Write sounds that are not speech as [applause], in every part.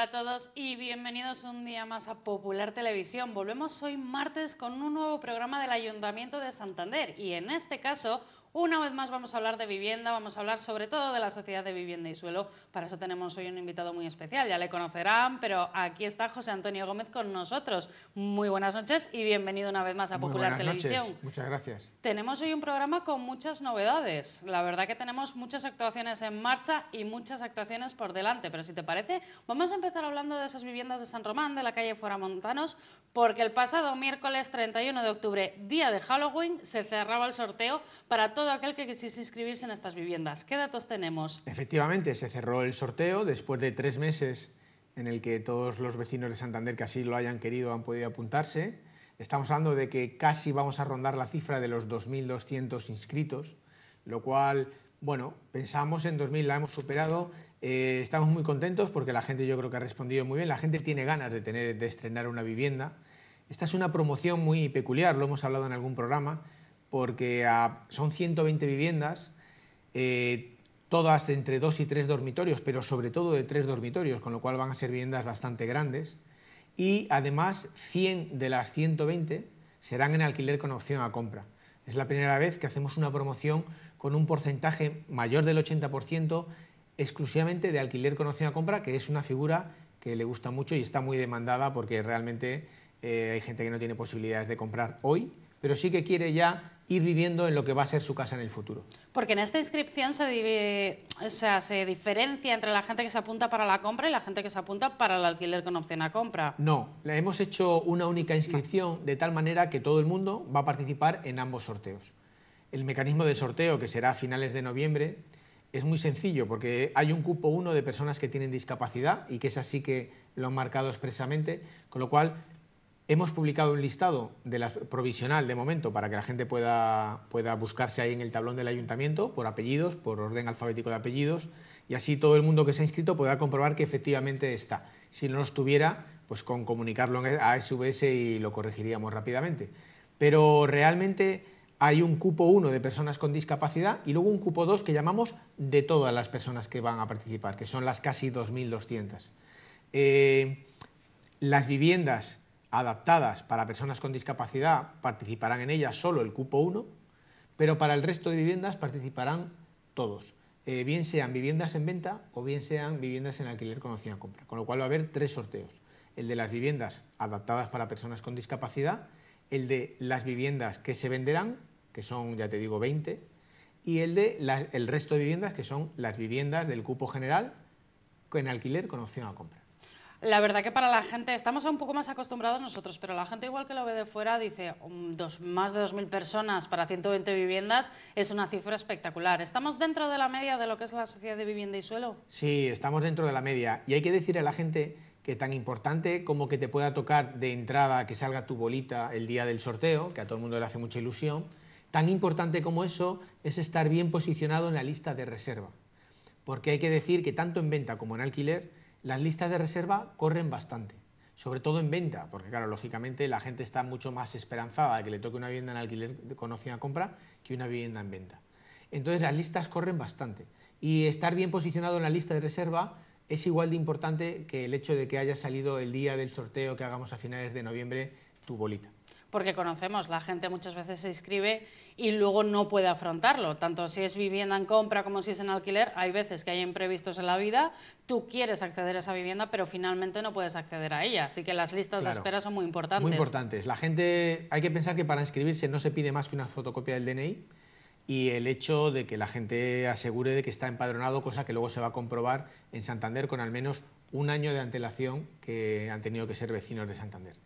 Hola a todos y bienvenidos un día más a Popular Televisión. Volvemos hoy martes con un nuevo programa del Ayuntamiento de Santander y en este caso una vez más vamos a hablar de vivienda, vamos a hablar sobre todo de la Sociedad de Vivienda y Suelo. Para eso tenemos hoy un invitado muy especial, ya le conocerán, pero aquí está José Antonio Gómez con nosotros. Muy buenas noches y bienvenido una vez más a Popular buenas Televisión. Noches. Muchas gracias. Tenemos hoy un programa con muchas novedades. La verdad que tenemos muchas actuaciones en marcha y muchas actuaciones por delante, pero si te parece, vamos a empezar hablando de esas viviendas de San Román, de la calle Fuera Montanos, porque el pasado miércoles 31 de octubre, día de Halloween, se cerraba el sorteo para todo aquel que quisiese inscribirse en estas viviendas. ¿Qué datos tenemos? Efectivamente, se cerró el sorteo después de tres meses en el que todos los vecinos de Santander que así lo hayan querido han podido apuntarse. Estamos hablando de que casi vamos a rondar la cifra de los 2.200 inscritos, lo cual, bueno, pensamos en 2.000, la hemos superado. Eh, estamos muy contentos porque la gente yo creo que ha respondido muy bien. La gente tiene ganas de, tener, de estrenar una vivienda. Esta es una promoción muy peculiar, lo hemos hablado en algún programa porque ah, son 120 viviendas, eh, todas entre dos y tres dormitorios, pero sobre todo de tres dormitorios, con lo cual van a ser viviendas bastante grandes. Y además 100 de las 120 serán en alquiler con opción a compra. Es la primera vez que hacemos una promoción con un porcentaje mayor del 80% exclusivamente de alquiler con opción a compra, que es una figura que le gusta mucho y está muy demandada porque realmente eh, hay gente que no tiene posibilidades de comprar hoy, pero sí que quiere ya ir viviendo en lo que va a ser su casa en el futuro. Porque en esta inscripción se, se diferencia entre la gente que se apunta para la compra y la gente que se apunta para el alquiler con opción a compra. No, le hemos hecho una única inscripción de tal manera que todo el mundo va a participar en ambos sorteos. El mecanismo del sorteo, que será a finales de noviembre, es muy sencillo porque hay un cupo uno de personas que tienen discapacidad y que es así que lo han marcado expresamente, con lo cual Hemos publicado un listado de las, provisional de momento para que la gente pueda, buscarse ahí en el tablón del ayuntamiento por apellidos, por orden alfabético de apellidos, y así todo el mundo que se ha inscrito podrá comprobar que efectivamente está. Si no lo estuviera, pues con comunicarlo a SVS y lo corregiríamos rápidamente. Pero realmente hay un cupo 1 de personas con discapacidad y luego un cupo 2 que llamamos de todas las personas que van a participar, que son las casi 2.200. Eh, las viviendas adaptadas para personas con discapacidad participarán en ellas solo el cupo 1, pero para el resto de viviendas participarán todos, eh, bien sean viviendas en venta o bien sean viviendas en alquiler con opción a compra, con lo cual va a haber tres sorteos, el de las viviendas adaptadas para personas con discapacidad, el de las viviendas que se venderán, que son, ya te digo, 20, y el de el resto de viviendas, que son las viviendas del cupo general en alquiler con opción a compra. La verdad que para la gente, estamos un poco más acostumbrados nosotros, pero la gente igual que lo ve de fuera dice, um, dos, más de 2.000 personas para 120 viviendas es una cifra espectacular. ¿Estamos dentro de la media de lo que es la sociedad de vivienda y suelo? Sí, estamos dentro de la media. Y hay que decir a la gente que tan importante como que te pueda tocar de entrada que salga tu bolita el día del sorteo, que a todo el mundo le hace mucha ilusión, tan importante como eso es estar bien posicionado en la lista de reserva. Porque hay que decir que tanto en venta como en alquiler, las listas de reserva corren bastante, sobre todo en venta, porque claro, lógicamente la gente está mucho más esperanzada de que le toque una vivienda en alquiler con a compra que una vivienda en venta. Entonces las listas corren bastante y estar bien posicionado en la lista de reserva es igual de importante que el hecho de que haya salido el día del sorteo que hagamos a finales de noviembre tu bolita porque conocemos, la gente muchas veces se inscribe y luego no puede afrontarlo. Tanto si es vivienda en compra como si es en alquiler, hay veces que hay imprevistos en la vida, tú quieres acceder a esa vivienda, pero finalmente no puedes acceder a ella. Así que las listas de espera son muy importantes. Muy importantes. La gente, hay que pensar que para inscribirse no se pide más que una fotocopia del DNI y el hecho de que la gente asegure de que está empadronado, cosa que luego se va a comprobar en Santander con al menos un año de antelación que han tenido que ser vecinos de Santander.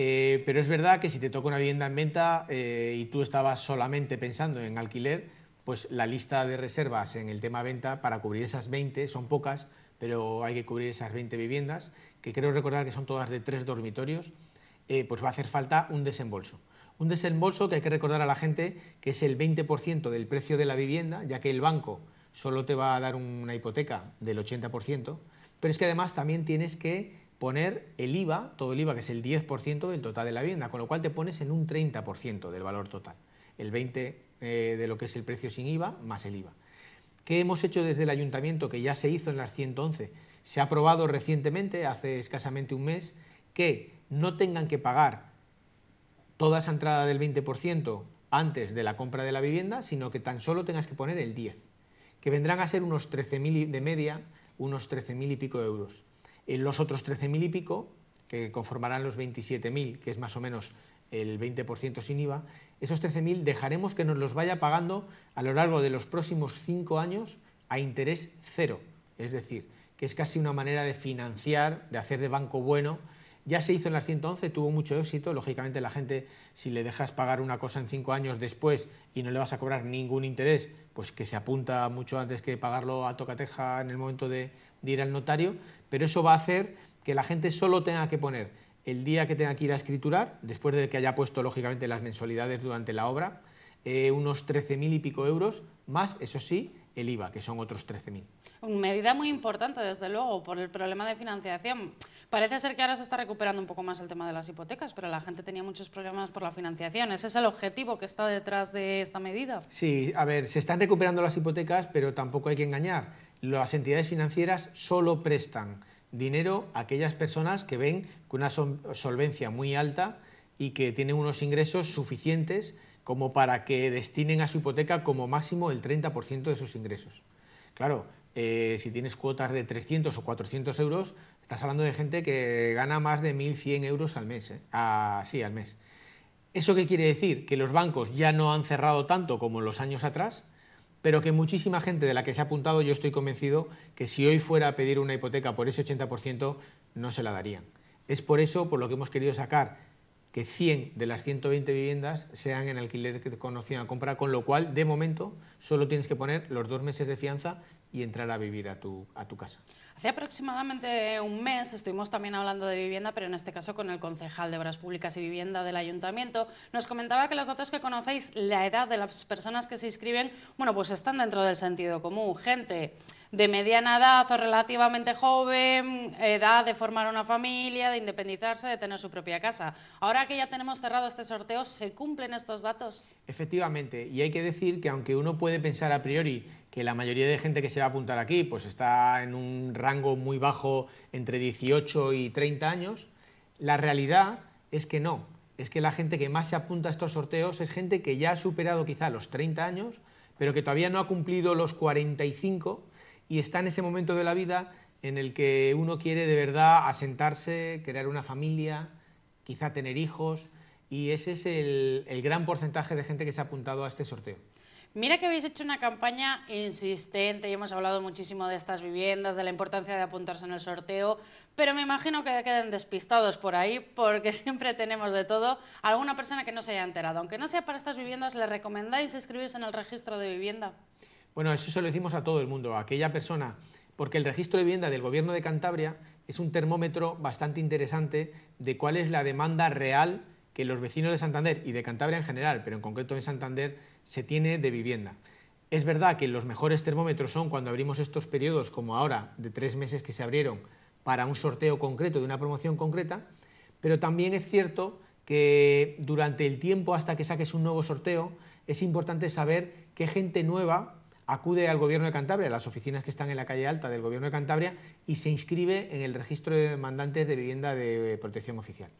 Eh, pero es verdad que si te toca una vivienda en venta eh, y tú estabas solamente pensando en alquiler, pues la lista de reservas en el tema venta para cubrir esas 20 son pocas, pero hay que cubrir esas 20 viviendas, que creo recordar que son todas de tres dormitorios, eh, pues va a hacer falta un desembolso. Un desembolso que hay que recordar a la gente que es el 20% del precio de la vivienda, ya que el banco solo te va a dar una hipoteca del 80%, pero es que además también tienes que poner el IVA, todo el IVA que es el 10% del total de la vivienda, con lo cual te pones en un 30% del valor total, el 20% eh, de lo que es el precio sin IVA más el IVA. ¿Qué hemos hecho desde el ayuntamiento, que ya se hizo en las 111? Se ha aprobado recientemente, hace escasamente un mes, que no tengan que pagar toda esa entrada del 20% antes de la compra de la vivienda, sino que tan solo tengas que poner el 10%, que vendrán a ser unos 13.000 de media, unos 13.000 y pico de euros los otros 13.000 y pico, que conformarán los 27.000, que es más o menos el 20% sin IVA, esos 13.000 dejaremos que nos los vaya pagando a lo largo de los próximos 5 años a interés cero. Es decir, que es casi una manera de financiar, de hacer de banco bueno ya se hizo en las 111, tuvo mucho éxito, lógicamente la gente, si le dejas pagar una cosa en cinco años después y no le vas a cobrar ningún interés, pues que se apunta mucho antes que pagarlo a tocateja en el momento de, ir al notario, pero eso va a hacer que la gente solo tenga que poner el día que tenga que ir a escriturar, después de que haya puesto lógicamente las mensualidades durante la obra, eh, unos 13.000 y pico euros, más, eso sí, el IVA, que son otros 13.000. Medida muy importante, desde luego, por el problema de financiación. Parece ser que ahora se está recuperando un poco más el tema de las hipotecas, pero la gente tenía muchos problemas por la financiación. ¿Ese es el objetivo que está detrás de esta medida? Sí, a ver, se están recuperando las hipotecas, pero tampoco hay que engañar. Las entidades financieras solo prestan dinero a aquellas personas que ven con una solvencia muy alta y que tienen unos ingresos suficientes como para que destinen a su hipoteca como máximo el 30% de sus ingresos. Claro, eh, si tienes cuotas de 300 o 400 euros, estás hablando de gente que gana más de 1.100 euros al mes. Eh, al mes. ¿Eso qué quiere decir? Que los bancos ya no han cerrado tanto como los años atrás, pero que muchísima gente de la que se ha apuntado, yo estoy convencido que si hoy fuera a pedir una hipoteca por ese 80%, no se la darían. Es por eso por lo que hemos querido sacar que 100 de las 120 viviendas sean en alquiler que te conocían a comprar, con lo cual, de momento, solo tienes que poner los dos meses de fianza y entrar a vivir a tu, a tu casa. Hace aproximadamente un mes estuvimos también hablando de vivienda, pero en este caso con el concejal de Obras Públicas y Vivienda del Ayuntamiento. Nos comentaba que los datos que conocéis, la edad de las personas que se inscriben, bueno, pues están dentro del sentido común. Gente de mediana edad o relativamente joven, edad de formar una familia, de independizarse, de tener su propia casa. Ahora que ya tenemos cerrado este sorteo, ¿se cumplen estos datos? Efectivamente, y hay que decir que aunque uno puede pensar a priori que la mayoría de gente que se va a apuntar aquí pues está en un rango muy bajo entre 18 y 30 años, la realidad es que no, es que la gente que más se apunta a estos sorteos es gente que ya ha superado quizá los 30 años, pero que todavía no ha cumplido los 45 y está en ese momento de la vida en el que uno quiere de verdad asentarse, crear una familia, quizá tener hijos, y ese es el, gran porcentaje de gente que se ha apuntado a este sorteo. Mira que habéis hecho una campaña insistente y hemos hablado muchísimo de estas viviendas, de la importancia de apuntarse en el sorteo, pero me imagino que queden despistados por ahí porque [laughs] siempre tenemos de todo alguna persona que no se haya enterado. Aunque no sea para estas viviendas, ¿le recomendáis escribirse en el registro de vivienda? Bueno, eso se lo decimos a todo el mundo, a aquella persona, porque el registro de vivienda del Gobierno de Cantabria es un termómetro bastante interesante de cuál es la demanda real que los vecinos de Santander y de Cantabria en general, pero en concreto en Santander, se tiene de vivienda. Es verdad que los mejores termómetros son cuando abrimos estos periodos, como ahora, de tres meses que se abrieron para un sorteo concreto de una promoción concreta, pero también es cierto que durante el tiempo hasta que saques un nuevo sorteo es importante saber qué gente nueva acude al Gobierno de Cantabria, a las oficinas que están en la calle alta del Gobierno de Cantabria, y se inscribe en el registro de demandantes de vivienda de protección oficial.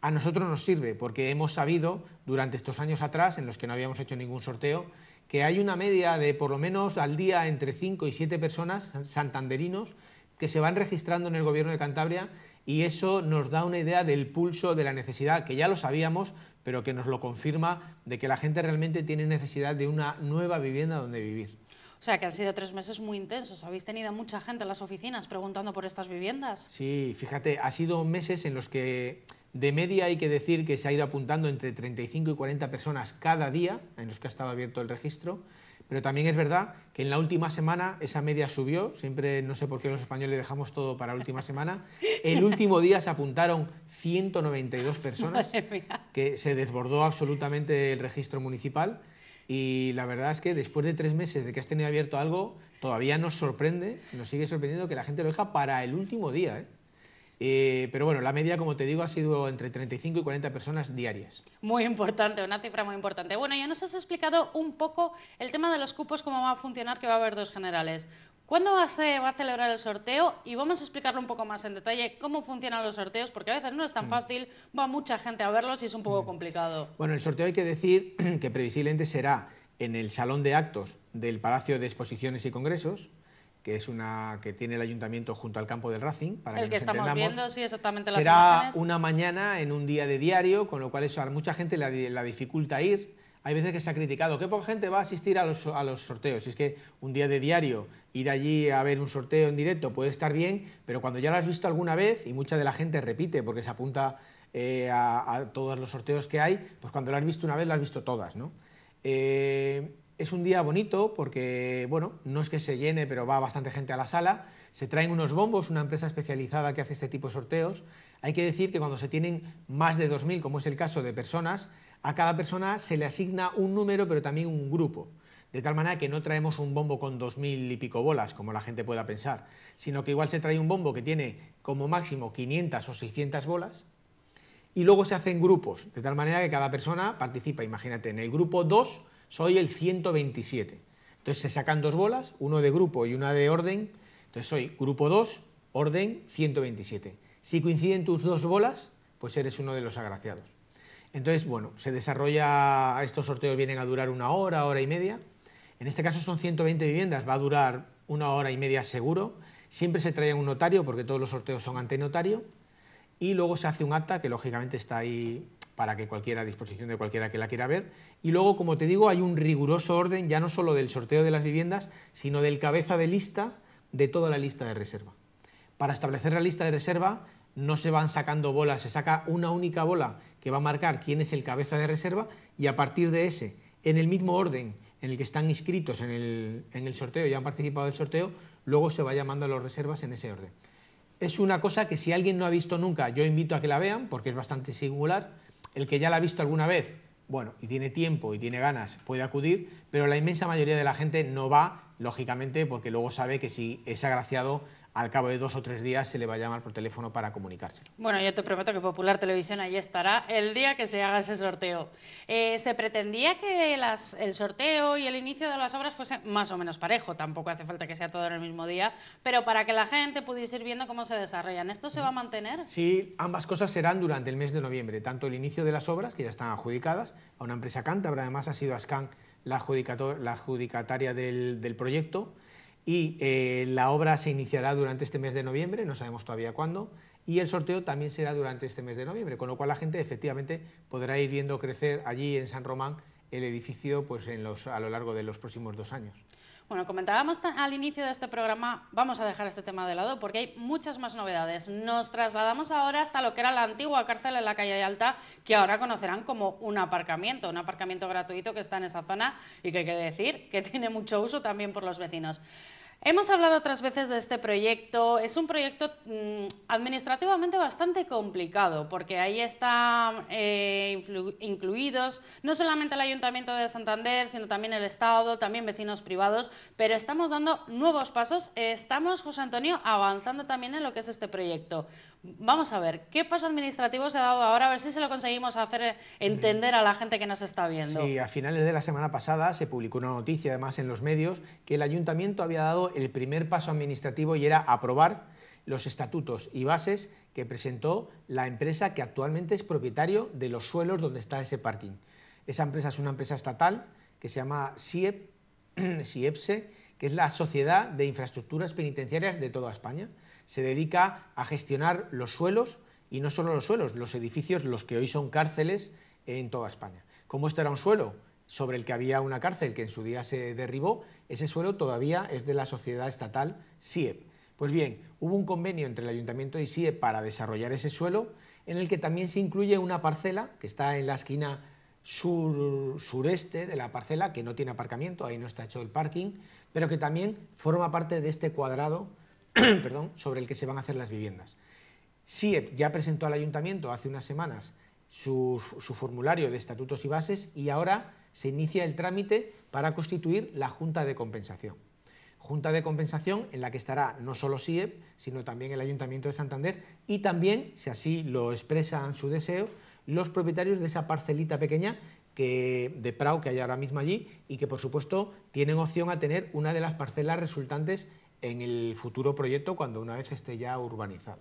A nosotros nos sirve porque hemos sabido durante estos años atrás, en los que no habíamos hecho ningún sorteo, que hay una media de por lo menos al día entre 5 y 7 personas, santanderinos, que se van registrando en el Gobierno de Cantabria y eso nos da una idea del pulso de la necesidad, que ya lo sabíamos, pero que nos lo confirma de que la gente realmente tiene necesidad de una nueva vivienda donde vivir. O sea, que han sido tres meses muy intensos. ¿Habéis tenido mucha gente en las oficinas preguntando por estas viviendas? Sí, fíjate, ha sido meses en los que de media hay que decir que se ha ido apuntando entre 35 y 40 personas cada día en los que ha estado abierto el registro. Pero también es verdad que en la última semana esa media subió, siempre no sé por qué los españoles dejamos todo para la última semana. El último día se apuntaron 192 personas, [laughs] que se desbordó absolutamente el registro municipal. Y la verdad es que después de tres meses de que has tenido abierto algo, todavía nos sorprende, nos sigue sorprendiendo que la gente lo deja para el último día. ¿eh? Eh, pero bueno, la media, como te digo, ha sido entre 35 y 40 personas diarias. Muy importante, una cifra muy importante. Bueno, ya nos has explicado un poco el tema de los cupos, cómo va a funcionar, que va a haber dos generales. ¿Cuándo va a se va a celebrar el sorteo? Y vamos a explicarlo un poco más en detalle cómo funcionan los sorteos, porque a veces no es tan mm. fácil, va mucha gente a verlos y es un poco mm. complicado. Bueno, el sorteo hay que decir [clears throat] que previsiblemente será en el Salón de Actos del Palacio de Exposiciones y Congresos, que es una que tiene el ayuntamiento junto al campo del Racing, el que, estamos viendo, sí, exactamente Será una mañana en un día de diario, con lo cual eso a mucha gente la, la dificulta ir hay veces que se ha criticado, ¿qué poca gente va a asistir a los, sorteos? Si es que un día de diario ir allí a ver un sorteo en directo puede estar bien, pero cuando ya lo has visto alguna vez y mucha de la gente repite porque se apunta eh, a, todos los sorteos que hay, pues cuando lo has visto una vez lo has visto todas, eh, es un día bonito porque, bueno, no es que se llene, pero va bastante gente a la sala. Se traen unos bombos, una empresa especializada que hace este tipo de sorteos. Hay que decir que cuando se tienen más de 2.000, como es el caso de personas, a cada persona se le asigna un número, pero también un grupo. De tal manera que no traemos un bombo con dos mil y pico bolas, como la gente pueda pensar, sino que igual se trae un bombo que tiene como máximo 500 o 600 bolas, y luego se hacen grupos, de tal manera que cada persona participa. Imagínate, en el grupo 2 soy el 127. Entonces se sacan dos bolas, uno de grupo y una de orden. Entonces soy grupo 2, orden 127. Si coinciden tus dos bolas, pues eres uno de los agraciados. Entonces, bueno, se desarrolla, estos sorteos vienen a durar una hora, hora y media. En este caso son 120 viviendas, va a durar una hora y media seguro. Siempre se trae un notario, porque todos los sorteos son ante notario. Y luego se hace un acta, que lógicamente está ahí para que cualquiera, a disposición de cualquiera que la quiera ver. Y luego, como te digo, hay un riguroso orden, ya no solo del sorteo de las viviendas, sino del cabeza de lista de toda la lista de reserva. Para establecer la lista de reserva no se van sacando bolas, se saca una única bola que va a marcar quién es el cabeza de reserva y a partir de ese, en el mismo orden en el que están inscritos en el, sorteo y han participado del sorteo, luego se va llamando a los reservas en ese orden. Es una cosa que si alguien no ha visto nunca, yo invito a que la vean porque es bastante singular. El que ya la ha visto alguna vez, bueno, y tiene tiempo y tiene ganas, puede acudir, pero la inmensa mayoría de la gente no va, lógicamente, porque luego sabe que si es agraciado al cabo de dos o tres días se le va a llamar por teléfono para comunicarse. Bueno, yo te prometo que Popular Televisión ahí estará el día que se haga ese sorteo. Eh, se pretendía que el sorteo y el inicio de las obras fuesen más o menos parejo, tampoco hace falta que sea todo en el mismo día, pero para que la gente pudiese ir viendo cómo se desarrollan. ¿Esto se va a mantener? Sí, ambas cosas serán durante el mes de noviembre, tanto el inicio de las obras, que ya están adjudicadas, a una empresa cántabra, además ha sido ASCAN la, adjudicataria del proyecto, y eh, la obra se iniciará durante este mes de noviembre, no sabemos todavía cuándo, y el sorteo también será durante este mes de noviembre, con lo cual la gente efectivamente podrá ir viendo crecer allí en San Román el edificio pues, a lo largo de los próximos dos años. Bueno, comentábamos al inicio de este programa, vamos a dejar este tema de lado porque hay muchas más novedades. Nos trasladamos ahora hasta lo que era la antigua cárcel en la calle Alta, que ahora conocerán como un aparcamiento, un aparcamiento gratuito que está en esa zona y que quiere decir que [laughs] tiene mucho uso también por los vecinos. Hemos hablado otras veces de este proyecto. Es un proyecto mm, administrativamente bastante complicado porque ahí están eh, incluidos no solamente el Ayuntamiento de Santander, sino también el Estado, también vecinos privados, pero estamos dando nuevos pasos. Estamos, José Antonio, avanzando también en lo que es este proyecto. Vamos a ver, ¿qué paso administrativo se ha dado ahora? A ver si se lo conseguimos hacer entender a la gente que nos está viendo. Sí, a finales de la semana pasada se publicó una noticia, además en los medios, que el ayuntamiento había dado el primer paso administrativo y era aprobar los estatutos y bases que presentó la empresa que actualmente es propietario de los suelos donde está ese parking. Esa empresa es una empresa estatal que se llama [clears throat] SIEPSE, que es la Sociedad de Infraestructuras Penitenciarias de toda España se dedica a gestionar los suelos y no solo los suelos, los edificios, los que hoy son cárceles en toda España. Como esto era un suelo sobre el que había una cárcel que en su día se derribó, ese suelo todavía es de la sociedad estatal SIEP. Pues bien, hubo un convenio entre el ayuntamiento y SIEP para desarrollar ese suelo, en el que también se incluye una parcela que está en la esquina sureste de la parcela, que no tiene aparcamiento, ahí no está hecho el parking, pero que también forma parte de este cuadrado [clears throat] perdón, sobre el que se van a hacer las viviendas. SIEP ya presentó al ayuntamiento hace unas semanas su, formulario de estatutos y bases y ahora se inicia el trámite para constituir la Junta de Compensación. Junta de Compensación en la que estará no solo SIEP, sino también el Ayuntamiento de Santander y también, si así lo expresan su deseo, los propietarios de esa parcelita pequeña que, de Prau que hay ahora mismo allí y que, por supuesto, tienen opción a tener una de las parcelas resultantes en el futuro proyecto cuando una vez esté ya urbanizado.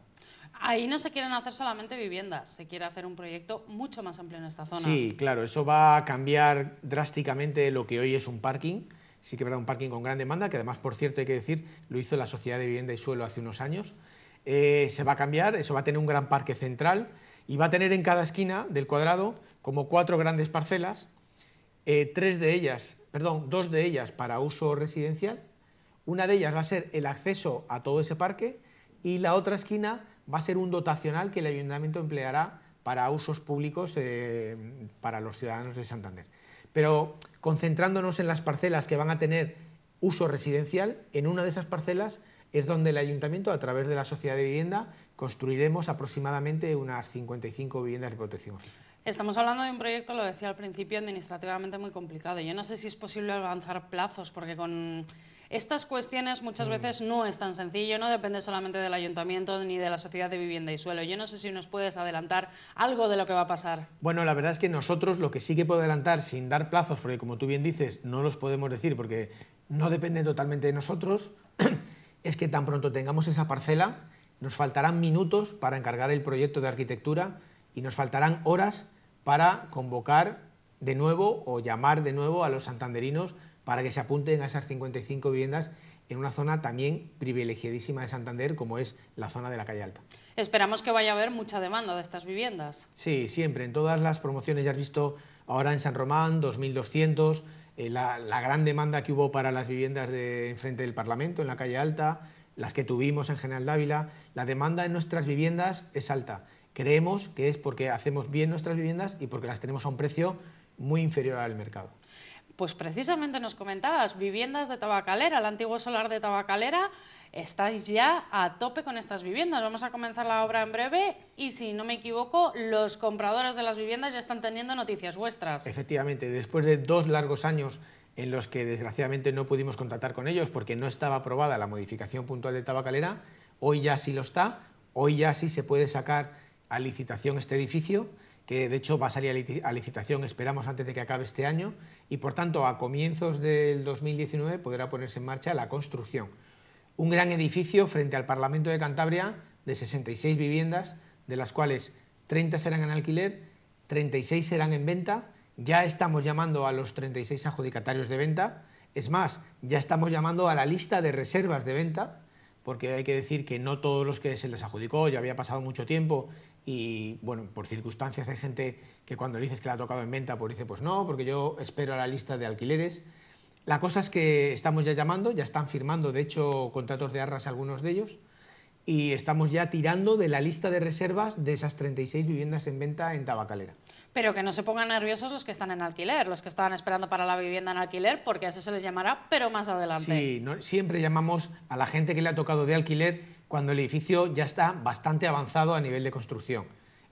Ahí no se quieren hacer solamente viviendas, se quiere hacer un proyecto mucho más amplio en esta zona. Sí, claro, eso va a cambiar drásticamente lo que hoy es un parking. Sí que habrá un parking con gran demanda, que además, por cierto, hay que decir, lo hizo la Sociedad de Vivienda y Suelo hace unos años. Eh, se va a cambiar, eso va a tener un gran parque central y va a tener en cada esquina del cuadrado como cuatro grandes parcelas, eh, tres de ellas, perdón, dos de ellas para uso residencial una de ellas va a ser el acceso a todo ese parque y la otra esquina va a ser un dotacional que el ayuntamiento empleará para usos públicos eh, para los ciudadanos de Santander. Pero concentrándonos en las parcelas que van a tener uso residencial, en una de esas parcelas es donde el ayuntamiento, a través de la sociedad de vivienda, construiremos aproximadamente unas 55 viviendas de protección Estamos hablando de un proyecto, lo decía al principio, administrativamente muy complicado. Yo no sé si es posible avanzar plazos, porque con estas cuestiones muchas mm. veces no es tan sencillo, no depende solamente del ayuntamiento ni de la sociedad de vivienda y suelo. Yo no sé si nos puedes adelantar algo de lo que va a pasar. Bueno, la verdad es que nosotros lo que sí que puedo adelantar sin dar plazos, porque como tú bien dices, no los podemos decir porque no depende totalmente de nosotros, [clears throat] es que tan pronto tengamos esa parcela, nos faltarán minutos para encargar el proyecto de arquitectura y nos faltarán horas para convocar de nuevo o llamar de nuevo a los santanderinos para que se apunten a esas 55 viviendas en una zona también privilegiadísima de Santander, como es la zona de la calle Alta. Esperamos que vaya a haber mucha demanda de estas viviendas. Sí, siempre, en todas las promociones, ya has visto ahora en San Román, 2.200, eh, la, la, gran demanda que hubo para las viviendas de enfrente del Parlamento, en la calle Alta, las que tuvimos en General Dávila, la demanda en nuestras viviendas es alta. Creemos que es porque hacemos bien nuestras viviendas y porque las tenemos a un precio muy inferior al mercado. Pues precisamente nos comentabas, viviendas de Tabacalera, el antiguo solar de Tabacalera, estáis ya a tope con estas viviendas. Vamos a comenzar la obra en breve y, si no me equivoco, los compradores de las viviendas ya están teniendo noticias vuestras. Efectivamente, después de dos largos años en los que desgraciadamente no pudimos contactar con ellos porque no estaba aprobada la modificación puntual de Tabacalera, hoy ya sí lo está, hoy ya sí se puede sacar a licitación este edificio que de hecho va a salir a licitación, esperamos antes de que acabe este año, y por tanto a comienzos del 2019 podrá ponerse en marcha la construcción. Un gran edificio frente al Parlamento de Cantabria de 66 viviendas, de las cuales 30 serán en alquiler, 36 serán en venta, ya estamos llamando a los 36 adjudicatarios de venta, es más, ya estamos llamando a la lista de reservas de venta, porque hay que decir que no todos los que se les adjudicó, ya había pasado mucho tiempo y, bueno, por circunstancias hay gente que cuando le dices que la ha tocado en venta, por pues dice, pues no, porque yo espero a la lista de alquileres. La cosa es que estamos ya llamando, ya están firmando, de hecho, contratos de arras algunos de ellos y estamos ya tirando de la lista de reservas de esas 36 viviendas en venta en Tabacalera. Pero que no se pongan nerviosos los que están en alquiler, los que estaban esperando para la vivienda en alquiler, porque a eso se les llamará, pero más adelante. Sí, siempre llamamos a la gente que le ha tocado de alquiler cuando el edificio ya está bastante avanzado a nivel de construcción.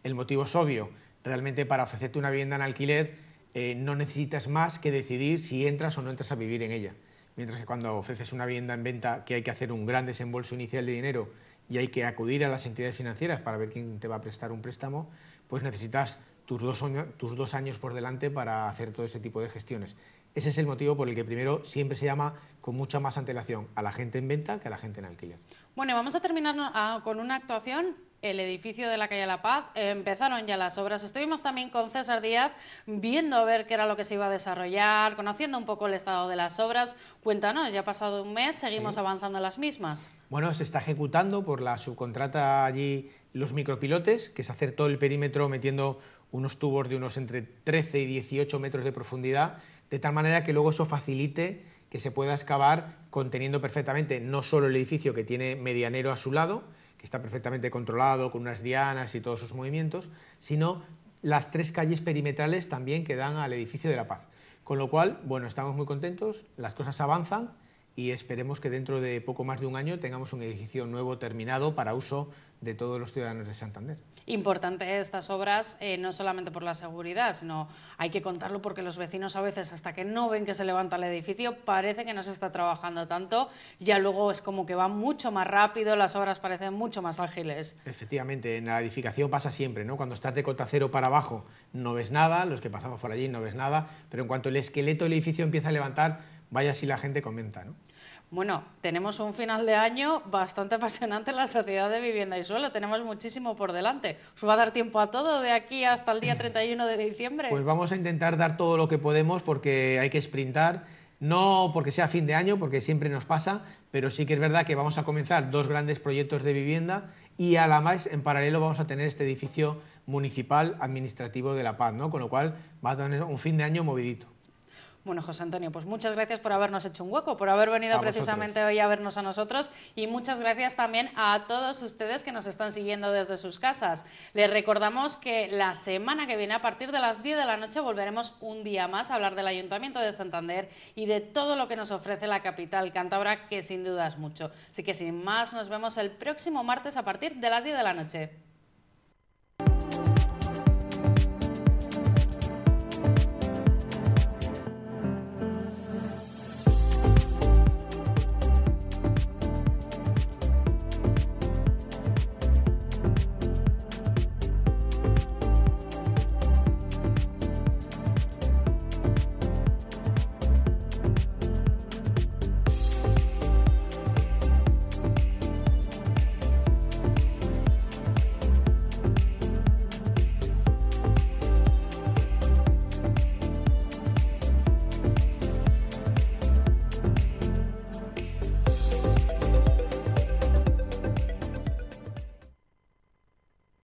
El motivo es obvio, realmente para ofrecerte una vivienda en alquiler eh, no necesitas más que decidir si entras o no entras a vivir en ella. Mientras que cuando ofreces una vivienda en venta que hay que hacer un gran desembolso inicial de dinero y hay que acudir a las entidades financieras para ver quién te va a prestar un préstamo, pues necesitas tus dos, tus dos años por delante para hacer todo ese tipo de gestiones. Ese es el motivo por el que primero siempre se llama con mucha más antelación a la gente en venta que a la gente en alquiler. Bueno, vamos a terminar ah, con una actuación el edificio de la calle La Paz. empezaron ya las obras. Estuvimos también con César Díaz viendo a ver qué era lo que se iba a desarrollar, conociendo un poco el estado de las obras. Cuéntanos, ya ha pasado un mes, seguimos avanzando las mismas. Bueno, se está ejecutando por la subcontrata allí los micropilotes, que es hacer todo el perímetro metiendo unos tubos de unos entre 13 y 18 metros de profundidad, de tal manera que luego eso facilite que se pueda excavar conteniendo perfectamente no solo el edificio que tiene medianero a su lado, que está perfectamente controlado con unas dianas y todos sus movimientos, sino las tres calles perimetrales también que dan al edificio de La Paz. Con lo cual, bueno, estamos muy contentos, las cosas avanzan y esperemos que dentro de poco más de un año tengamos un edificio nuevo terminado para uso de todos los ciudadanos de Santander. Importante estas obras, eh, no solamente por la seguridad, sino hay que contarlo porque los vecinos a veces hasta que no ven que se levanta el edificio parece que no se está trabajando tanto, ya luego es como que va mucho más rápido, las obras parecen mucho más ágiles. Efectivamente, en la edificación pasa siempre, ¿no? cuando estás de cota cero para abajo no ves nada, los que pasamos por allí no ves nada, pero en cuanto el esqueleto del edificio empieza a levantar vaya si la gente comenta, ¿no? Bueno, tenemos un final de año bastante [laughs] apasionante en la Sociedad de Vivienda y Suelo. Tenemos muchísimo por delante. ¿Os va a dar tiempo a todo de aquí hasta el día 31 [laughs] de diciembre? Pues vamos a intentar dar todo lo que podemos porque hay que sprintar. No porque sea fin de año, porque siempre nos pasa, pero sí que es verdad que vamos a comenzar dos grandes proyectos de vivienda y a la más en paralelo vamos a tener este edificio municipal administrativo de La Paz, ¿no? Con lo cual va a tener un fin de año movidito. Bueno, José Antonio, pues muchas gracias por habernos hecho un hueco, por haber venido precisamente hoy a vernos a nosotros y muchas gracias también a todos ustedes que nos están siguiendo desde sus casas. Les recordamos que la semana que viene, a partir de las 10 de la noche, volveremos un día más a hablar del Ayuntamiento de Santander y de todo lo que nos ofrece la capital cántabra, que sin duda es mucho. Así que sin más, nos vemos el próximo martes a partir de las 10 de la noche.